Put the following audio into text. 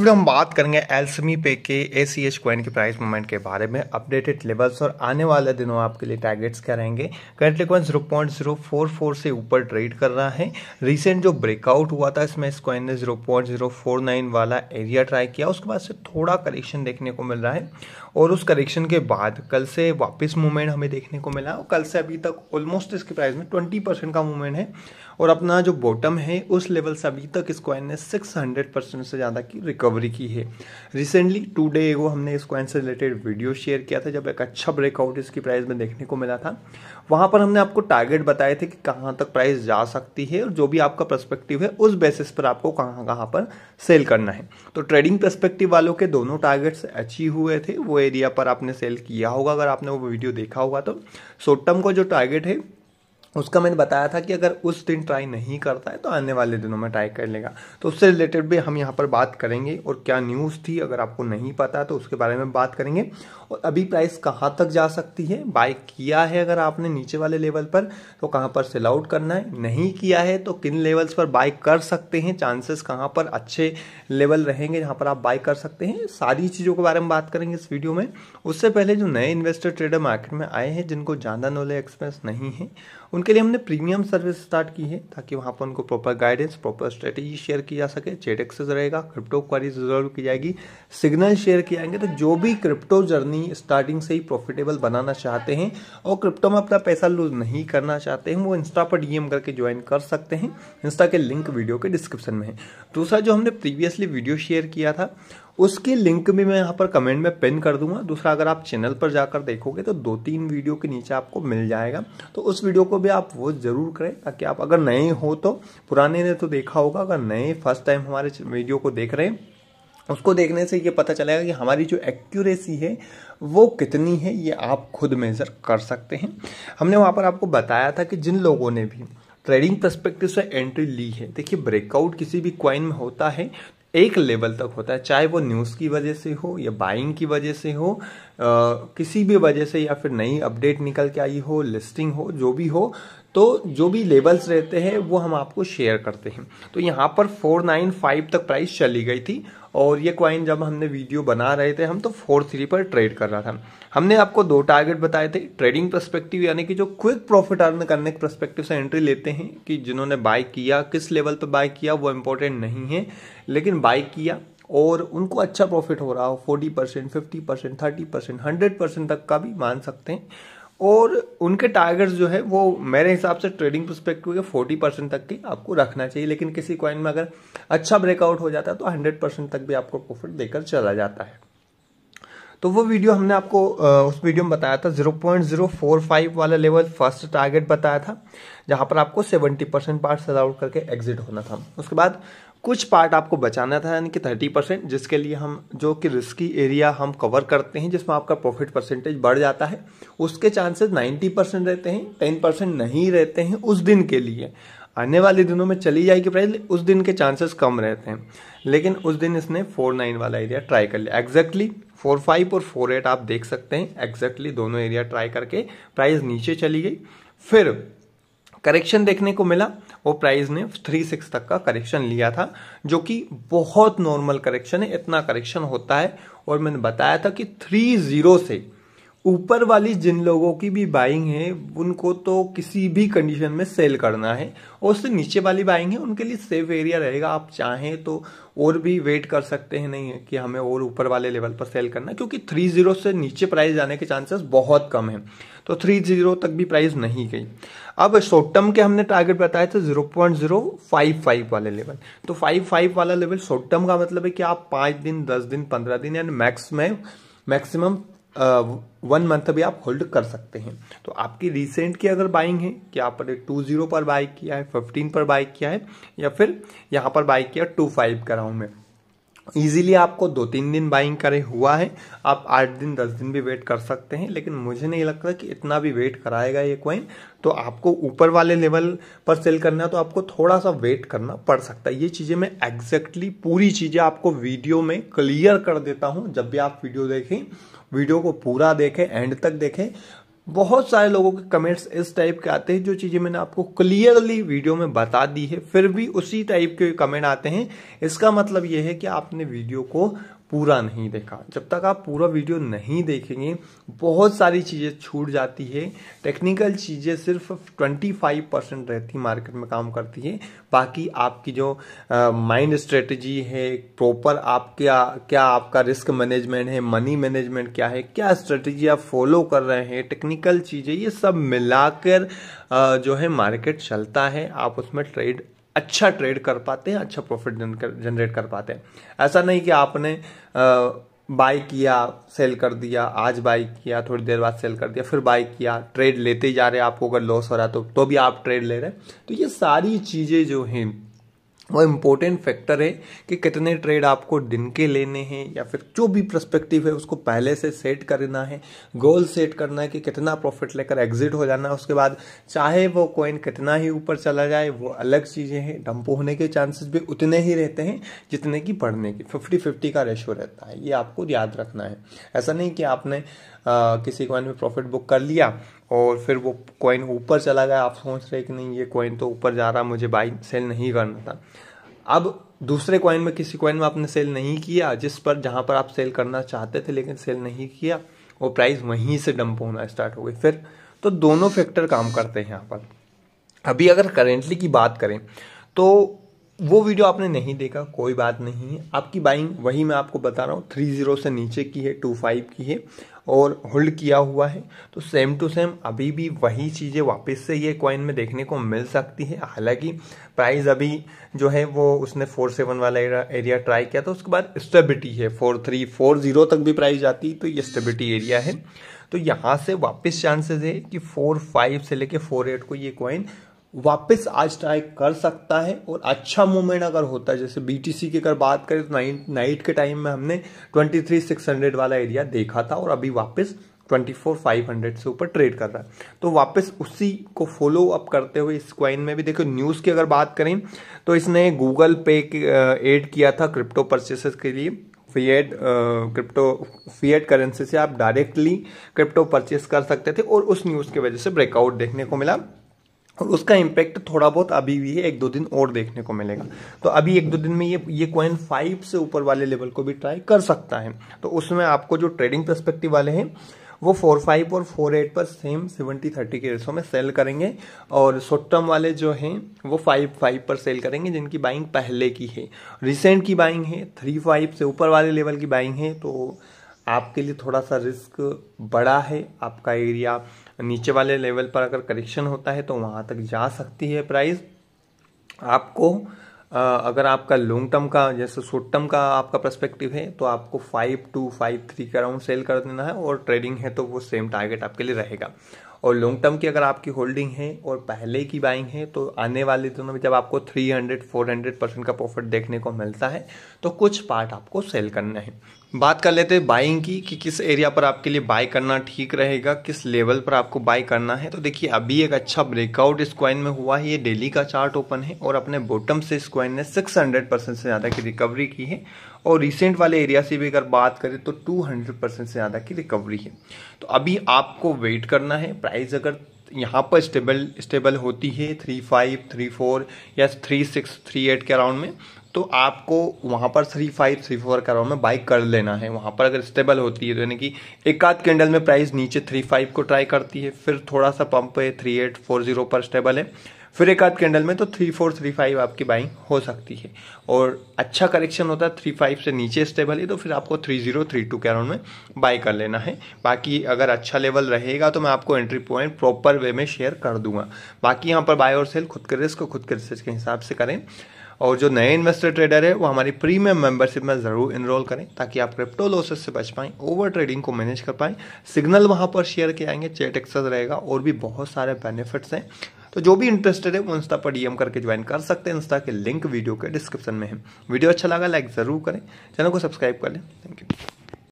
video हम बात करेंगे एल्समी पे के ए सी एच क्वाइन के प्राइस मूवमेंट के बारे में अपडेटेड लेवल्स और आने वाले दिनों आपके लिए टारगेट्स क्या रहेंगे currently coin zero point zero four four से ऊपर ट्रेड कर रहा है रिसेंट जो ब्रेकआउट हुआ था इसमें इस कॉइन ने zero point zero four nine वाला एरिया ट्राई किया उसके बाद से थोड़ा करेक्शन देखने को मिल रहा है और उस करेक्शन के बाद कल से वापस मूवमेंट हमें देखने को मिला और कल से अभी तक ऑलमोस्ट इसके प्राइस में ट्वेंटी परसेंट का मूवमेंट है और अपना जो बॉटम है उस लेवल से अभी तक इस कॉइन ने 600 परसेंट से ज़्यादा की रिकवरी की है रिसेंटली डे वो हमने इस कॉइन से रिलेटेड वीडियो शेयर किया था जब एक अच्छा ब्रेकआउट इसकी प्राइस में देखने को मिला था वहाँ पर हमने आपको टारगेट बताए थे कि कहाँ तक प्राइस जा सकती है और जो भी आपका पर्सपेक्टिव है उस बेसिस पर आपको कहाँ कहाँ पर सेल करना है तो ट्रेडिंग पर्सपेक्टिव वालों के दोनों टारगेट्स अचीव हुए थे वो एरिया पर आपने सेल किया होगा अगर आपने वो वीडियो देखा होगा तो शॉर्ट टर्म का जो टारगेट है उसका मैंने बताया था कि अगर उस दिन ट्राई नहीं करता है तो आने वाले दिनों में ट्राई कर लेगा तो उससे रिलेटेड भी हम यहाँ पर बात करेंगे और क्या न्यूज़ थी अगर आपको नहीं पता तो उसके बारे में बात करेंगे और अभी प्राइस कहाँ तक जा सकती है बाय किया है अगर आपने नीचे वाले लेवल पर तो कहाँ पर सेल आउट करना है नहीं किया है तो किन लेवल्स पर बाय कर सकते हैं चांसेस कहाँ पर अच्छे लेवल रहेंगे जहाँ पर आप बाय कर सकते हैं सारी चीज़ों के बारे में बात करेंगे इस वीडियो में उससे पहले जो नए इन्वेस्टर ट्रेडर मार्केट में आए हैं जिनको ज़्यादा नॉलेज एक्सपेंस नहीं है उनके लिए हमने प्रीमियम सर्विस स्टार्ट की है ताकि वहाँ पर उनको proper guidance proper strategy share की जा सके चेट एक्सेस रहेगा क्रिप्टो क्वारी रिजॉल्व की जाएगी सिग्नल शेयर किए जाएंगे तो जो भी क्रिप्टो जर्नी स्टार्टिंग से ही प्रॉफिटेबल बनाना चाहते हैं और क्रिप्टो में अपना पैसा लूज नहीं करना चाहते हैं वो इंस्टा पर डीएम करके ज्वाइन कर सकते हैं इंस्टा के लिंक वीडियो के डिस्क्रिप्शन में है दूसरा जो हमने प्रीवियसली वीडियो शेयर किया था उसकी लिंक भी मैं यहाँ पर कमेंट में पिन कर दूंगा दूसरा अगर आप चैनल पर जाकर देखोगे तो दो तीन वीडियो के नीचे आपको मिल जाएगा तो उस वीडियो को भी आप वो ज़रूर करें ताकि आप अगर नए हो तो पुराने ने तो देखा होगा अगर नए फर्स्ट टाइम हमारे वीडियो को देख रहे हैं उसको देखने से ये पता चलेगा कि हमारी जो एक्यूरेसी है वो कितनी है ये आप खुद मेज़र कर सकते हैं हमने वहाँ पर आपको बताया था कि जिन लोगों ने भी ट्रेडिंग परस्पेक्टिव से एंट्री ली है देखिए ब्रेकआउट किसी भी क्वाइन में होता है एक लेवल तक होता है चाहे वो न्यूज़ की वजह से हो या बाइंग की वजह से हो किसी भी वजह से या फिर नई अपडेट निकल के आई हो लिस्टिंग हो जो भी हो तो जो भी लेबल्स रहते हैं वो हम आपको शेयर करते हैं तो यहाँ पर 495 तक प्राइस चली गई थी और ये क्वाइन जब हमने वीडियो बना रहे थे हम तो फोर थ्री पर ट्रेड कर रहा था हमने आपको दो टारगेट बताए थे ट्रेडिंग प्रस्पेक्टिव यानी कि जो क्विक प्रॉफिट अर्न करने के प्रस्पेक्टिव से एंट्री लेते हैं कि जिन्होंने बाय किया किस लेवल पर बाय किया वो इम्पोर्टेंट नहीं है लेकिन बाय किया और उनको अच्छा प्रॉफिट हो रहा हो forty percent fifty percent thirty percent hundred percent तक का भी मान सकते हैं और उनके टारगेट्स जो है वो मेरे हिसाब से ट्रेडिंग परस्पेक्टिव के फोर्टी परसेंट तक की आपको रखना चाहिए लेकिन किसी कॉइन में अगर अच्छा ब्रेकआउट हो जाता है तो हंड्रेड परसेंट तक भी आपको प्रॉफिट देकर चला जाता है तो वो वीडियो हमने आपको उस वीडियो में बताया था 0.045 वाला लेवल फर्स्ट टारगेट बताया था जहां पर आपको 70 परसेंट पार्ट सेल आउट करके एग्जिट होना था उसके बाद कुछ पार्ट आपको बचाना था यानी कि थर्टी परसेंट जिसके लिए हम जो कि रिस्की एरिया हम कवर करते हैं जिसमें आपका प्रॉफिट परसेंटेज बढ़ जाता है उसके चांसेस नाइन्टी परसेंट रहते हैं टेन परसेंट नहीं रहते हैं उस दिन के लिए आने वाले दिनों में चली जाएगी प्राइस उस दिन के चांसेस कम रहते हैं लेकिन उस दिन इसने फोर नाइन वाला एरिया ट्राई कर लिया एग्जैक्टली फोर फाइव और फोर एट आप देख सकते हैं एग्जैक्टली दोनों एरिया ट्राई करके प्राइस नीचे चली गई फिर करेक्शन देखने को मिला वो प्राइस ने थ्री सिक्स तक का करेक्शन लिया था जो कि बहुत नॉर्मल करेक्शन है इतना करेक्शन होता है और मैंने बताया था कि थ्री जीरो से ऊपर वाली जिन लोगों की भी बाइंग है उनको तो किसी भी कंडीशन में सेल करना है और उससे नीचे वाली बाइंग है उनके लिए सेफ एरिया रहेगा आप चाहें तो और भी वेट कर सकते हैं नहीं है कि हमें और ऊपर वाले लेवल पर सेल करना क्योंकि थ्री जीरो से नीचे प्राइस जाने के चांसेस बहुत कम हैं तो थ्री जीरो तक भी प्राइस नहीं गई अब शॉर्ट टर्म के हमने टारगेट बताए थे zero point zero five five वाले लेवल तो फाइव फाइव वाला लेवल शॉर्ट टर्म का मतलब है कि आप पाँच दिन दस दिन पंद्रह दिन यानी मैक्स में मैक्सिमम वन मंथ भी आप होल्ड कर सकते हैं तो आपकी रिसेंट की अगर बाइंग है कि आपने टू जीरो पर बाई किया है फिफ्टीन पर बाई किया है या फिर यहाँ पर बाई किया टू फाइव कराऊँ मैं ईजिली आपको दो तीन दिन बाइंग करे हुआ है आप आठ दिन दस दिन भी वेट कर सकते हैं लेकिन मुझे नहीं लगता कि इतना भी वेट कराएगा ये कॉइन तो आपको ऊपर वाले लेवल पर सेल करना है तो आपको थोड़ा सा वेट करना पड़ सकता है ये चीज़ें मैं एग्जैक्टली पूरी चीज़ें आपको वीडियो में क्लियर कर देता हूँ जब भी आप वीडियो देखें वीडियो को पूरा देखें एंड तक देखें बहुत सारे लोगों के कमेंट्स इस टाइप के आते हैं जो चीज़ें मैंने आपको क्लियरली वीडियो में बता दी है फिर भी उसी टाइप के कमेंट आते हैं इसका मतलब यह है कि आपने वीडियो को पूरा नहीं देखा जब तक आप पूरा वीडियो नहीं देखेंगे बहुत सारी चीज़ें छूट जाती है टेक्निकल चीज़ें सिर्फ 25 परसेंट रहती मार्केट में काम करती है बाकी आपकी जो माइंड स्ट्रेटजी है प्रॉपर आप क्या क्या आपका रिस्क मैनेजमेंट है मनी मैनेजमेंट क्या है क्या स्ट्रेटजी आप फॉलो कर रहे हैं टेक्निकल चीज़ें ये सब मिलाकर uh, जो है मार्केट चलता है आप उसमें ट्रेड अच्छा ट्रेड कर पाते हैं अच्छा प्रॉफिट जनरेट कर पाते हैं ऐसा नहीं कि आपने बाय किया सेल कर दिया आज बाय किया थोड़ी देर बाद सेल कर दिया फिर बाय किया ट्रेड लेते जा रहे हैं आपको अगर लॉस हो रहा है तो तो भी आप ट्रेड ले रहे हैं तो ये सारी चीज़ें जो हैं वो इम्पोर्टेंट फैक्टर है कि कितने ट्रेड आपको दिन के लेने हैं या फिर जो भी प्रस्पेक्टिव है उसको पहले से सेट करना है गोल सेट करना है कि कितना प्रॉफिट लेकर एग्जिट हो जाना है उसके बाद चाहे वो कॉइन कितना ही ऊपर चला जाए वो अलग चीज़ें हैं डंप होने के चांसेस भी उतने ही रहते हैं जितने की बढ़ने की फिफ्टी फिफ्टी का रेशो रहता है ये आपको याद रखना है ऐसा नहीं कि आपने किसी कॉइन में प्रॉफिट बुक कर लिया और फिर वो कॉइन ऊपर चला गया आप सोच रहे कि नहीं ये कॉइन तो ऊपर जा रहा मुझे बाई सेल नहीं करना था अब दूसरे कॉइन में किसी कॉइन में आपने सेल नहीं किया जिस पर जहाँ पर आप सेल करना चाहते थे लेकिन सेल नहीं किया और प्राइस वहीं से डंप होना स्टार्ट हो गई फिर तो दोनों फैक्टर काम करते हैं यहाँ पर अभी अगर करेंटली की बात करें तो वो वीडियो आपने नहीं देखा कोई बात नहीं है आपकी बाइंग वही मैं आपको बता रहा हूँ थ्री जीरो से नीचे की है टू फाइव की है और होल्ड किया हुआ है तो सेम टू सेम अभी भी वही चीज़ें वापस से ये कॉइन में देखने को मिल सकती है हालांकि प्राइस अभी जो है वो उसने फोर सेवन वाला एरिया ट्राई किया था उसके बाद स्टेबिलिटी है फोर थ्री फोर जीरो तक भी प्राइस जाती तो ये स्टेबिलिटी एरिया है तो यहाँ से वापस चांसेस है कि फोर फाइव से लेके फोर एट को ये कॉइन वापस आज ट्राई कर सकता है और अच्छा मूवमेंट अगर होता है जैसे बीटीसी की अगर बात करें तो नाइट नाइट के टाइम में हमने 23,600 वाला एरिया देखा था और अभी वापस 24,500 से ऊपर ट्रेड कर रहा है तो वापस उसी को फॉलो अप करते हुए इस क्वाइन में भी देखो न्यूज़ की अगर बात करें तो इसने गूगल पे एड किया था क्रिप्टो परचेसेस के लिए फीएड क्रिप्टो फीएड करेंसी से आप डायरेक्टली क्रिप्टो परचेस कर सकते थे और उस न्यूज़ की वजह से ब्रेकआउट देखने को मिला और उसका इम्पैक्ट थोड़ा बहुत अभी भी है एक दो दिन और देखने को मिलेगा तो अभी एक दो दिन में ये ये कॉइन फाइव से ऊपर वाले लेवल को भी ट्राई कर सकता है तो उसमें आपको जो ट्रेडिंग परस्पेक्टिव वाले हैं वो फोर फाइव और फोर एट पर सेम सेवेंटी थर्टी के रेसों में सेल करेंगे और शॉर्ट टर्म वाले जो हैं वो फाइव फाइव पर सेल करेंगे जिनकी बाइंग पहले की है रिसेंट की बाइंग है थ्री फाइव से ऊपर वाले लेवल की बाइंग है तो आपके लिए थोड़ा सा रिस्क बड़ा है आपका एरिया नीचे वाले लेवल पर अगर करेक्शन होता है तो वहाँ तक जा सकती है प्राइस आपको अगर आपका लॉन्ग टर्म का जैसे शॉर्ट टर्म का आपका पर्सपेक्टिव है तो आपको फाइव टू फाइव थ्री का राउंड सेल कर देना है और ट्रेडिंग है तो वो सेम टारगेट आपके लिए रहेगा और लॉन्ग टर्म की अगर आपकी होल्डिंग है और पहले की बाइंग है तो आने वाले दिनों में जब आपको 300 400 परसेंट का प्रॉफिट देखने को मिलता है तो कुछ पार्ट आपको सेल करना है बात कर लेते हैं बाइंग की कि किस एरिया पर आपके लिए बाय करना ठीक रहेगा किस लेवल पर आपको बाय करना है तो देखिए अभी एक अच्छा ब्रेकआउट इस क्वाइन में हुआ है ये डेली का चार्ट ओपन है और अपने बॉटम से इस क्वाइन ने 600 परसेंट से ज़्यादा की रिकवरी की है और रिसेंट वाले एरिया से भी अगर बात करें तो 200 परसेंट से ज़्यादा की रिकवरी है तो अभी आपको वेट करना है प्राइस अगर यहाँ पर स्टेबल स्टेबल होती है थ्री फाइव थ्री फोर या थ्री सिक्स थ्री एट के अराउंड में तो आपको वहाँ पर थ्री फाइव थ्री फोर के अराउंड में बाइक कर लेना है वहाँ पर अगर स्टेबल होती है तो यानी कि एक आध कैंडल में प्राइस नीचे थ्री फाइव को ट्राई करती है फिर थोड़ा सा पंप है थ्री एट फोर जीरो पर स्टेबल है फिर एक आध कैंडल में तो थ्री फोर थ्री फाइव आपकी बाइंग हो सकती है और अच्छा करेक्शन होता है थ्री फाइव से नीचे स्टेबल है तो फिर आपको थ्री जीरो थ्री टू के अराउंड में बाई कर लेना है बाकी अगर अच्छा लेवल रहेगा तो मैं आपको एंट्री पॉइंट प्रॉपर वे में शेयर कर दूंगा बाकी यहाँ पर बाय और सेल खुद के रिस्क खुद के रिस्क के हिसाब से करें और जो नए इन्वेस्टर ट्रेडर है वो हमारी प्रीमियम मेंबरशिप में ज़रूर इनरोल करें ताकि आप क्रिप्टो लॉसेस से बच पाएं ओवर ट्रेडिंग को मैनेज कर पाएँ सिग्नल वहाँ पर शेयर के आएंगे चेट एक्सेस रहेगा और भी बहुत सारे बेनिफिट्स हैं तो जो भी इंटरेस्टेड है वो इंस्टा पर डीएम करके ज्वाइन कर सकते हैं इंस्टा के लिंक वीडियो के डिस्क्रिप्शन में है वीडियो अच्छा लगा लाइक ज़रूर करें चैनल को सब्सक्राइब कर लें थैंक यू